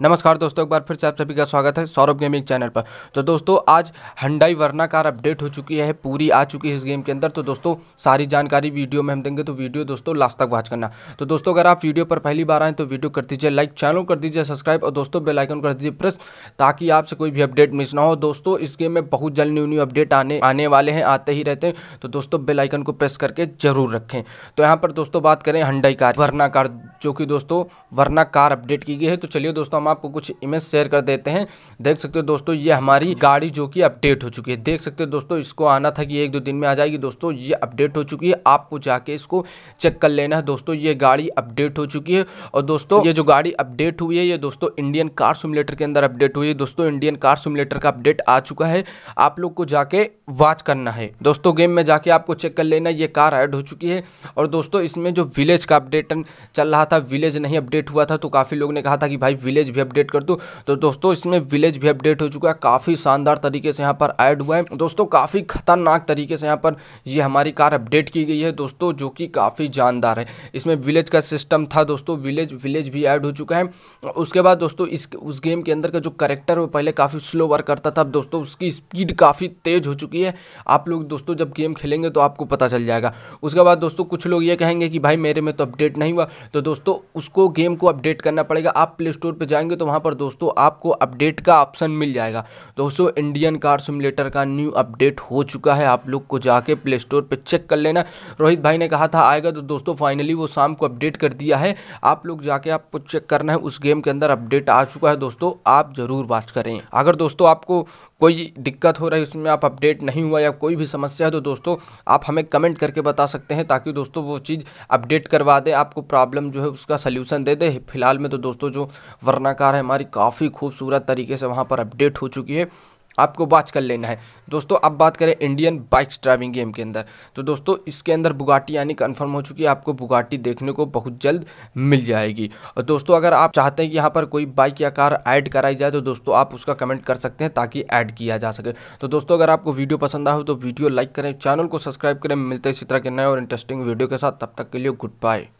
नमस्कार दोस्तों एक बार फिर से आप सभी का स्वागत है सौरभ गेमिंग चैनल पर तो दोस्तों आज हंडाई वर्ना कार अपडेट हो चुकी है पूरी आ चुकी है इस गेम के अंदर तो दोस्तों सारी जानकारी वीडियो में हम देंगे तो वीडियो दोस्तों लास्ट तक वाच करना तो दोस्तों अगर आप वीडियो पर पहली बार आएँ तो वीडियो कर दीजिए लाइक चैनल कर दीजिए सब्सक्राइब और दोस्तों बेलाइकन कर दीजिए प्रेस ताकि आपसे कोई भी अपडेट मिस ना हो दोस्तों इस गेम में बहुत जल्द न्यू न्यू अपडेट आने आने वाले हैं आते ही रहते हैं तो दोस्तों बेलाइकन को प्रेस करके जरूर रखें तो यहाँ पर दोस्तों बात करें हंडाई कार वर्ना कार जो कि दोस्तों वर्ना कार अपडेट की गई है तो चलिए दोस्तों आपको कुछ इमेज शेयर कर देते हैं देख सकते हो दोस्तों ये हमारी गाड़ी जो कि अपडेट हो चुकी है देख सकते हो दोस्तों इसको आना था कि एक दो दिन में आ जाएगी दोस्तों ये अपडेट हो चुकी है आपको जाके इसको चेक कर लेना है दोस्तों ये गाड़ी अपडेट हो चुकी है और दोस्तों ये जो गाड़ी अपडेट हुई है ये दोस्तों इंडियन कार सिमुलेटर के अंदर अपडेट हुई है दोस्तों इंडियन कार सिमुलेटर का अपडेट आ चुका है आप लोग को जाके वॉच करना है दोस्तों गेम में जाके आपको चेक कर लेना ये कार ऐड हो चुकी है और दोस्तों इसमें जो विलेज का अपडेट चल रहा था विलेज नहीं अपडेट हुआ था तो काफ़ी लोग ने कहा था कि भाई विलेज भी अपडेट कर दूँ तो दोस्तों इसमें विलेज भी अपडेट हो चुका है काफ़ी शानदार तरीके से यहाँ पर ऐड हुआ है दोस्तों काफ़ी खतरनाक तरीके से यहाँ पर ये हमारी कार अपडेट की गई है दोस्तों जो कि काफ़ी जानदार है इसमें विलेज का सिस्टम था दोस्तों विलेज विलेज भी ऐड हो चुका है उसके बाद दोस्तों इस उस गेम के अंदर का जो करेक्टर वो पहले काफ़ी स्लो वर्क करता था अब दोस्तों उसकी स्पीड काफ़ी तेज़ हो चुकी है आप लोग दोस्तों जब गेम खेलेंगे तो आपको पता चल जाएगा उसके बाद दोस्तों कुछ लोग ये कहेंगे कि भाई मेरे में तो अपडेट नहीं हुआ तो दोस्तों उसको गेम को अपडेट करना पड़ेगा आप प्ले स्टोर पर जाएंगे करेंगे तो वहाँ पर दोस्तों आपको अपडेट का ऑप्शन मिल जाएगा दोस्तों इंडियन कार सिमुलेटर का न्यू अपडेट हो चुका है आप लोग को जाके प्ले स्टोर पर चेक कर लेना रोहित भाई ने कहा था आएगा तो दोस्तों फाइनली वो शाम को अपडेट कर दिया है आप लोग जाके आपको चेक करना है उस गेम के अंदर अपडेट आ चुका है दोस्तों आप ज़रूर बात करें अगर दोस्तों आपको कोई दिक्कत हो रही है उसमें आप अपडेट नहीं हुआ या कोई भी समस्या है तो दोस्तों आप हमें कमेंट करके बता सकते हैं ताकि दोस्तों वो चीज़ अपडेट करवा दे आपको प्रॉब्लम जो है उसका सोल्यूशन दे दे फिलहाल में तो दोस्तों जो वरना कार है हमारी काफ़ी खूबसूरत तरीके से वहाँ पर अपडेट हो चुकी है आपको वॉच कर लेना है दोस्तों अब बात करें इंडियन बाइक्स ड्राइविंग गेम के अंदर तो दोस्तों इसके अंदर बुगाटी यानी कन्फर्म हो चुकी है आपको बुगाटी देखने को बहुत जल्द मिल जाएगी और दोस्तों अगर आप चाहते हैं कि यहाँ पर कोई बाइक या कार ऐड कराई जाए तो दोस्तों आप उसका कमेंट कर सकते हैं ताकि ऐड किया जा सके तो दोस्तों अगर आपको वीडियो पसंद आए हो तो वीडियो लाइक करें चैनल को सब्सक्राइब करें मिलते इसी तरह के नए और इंटरेस्टिंग वीडियो के साथ तब तक के लिए गुड बाय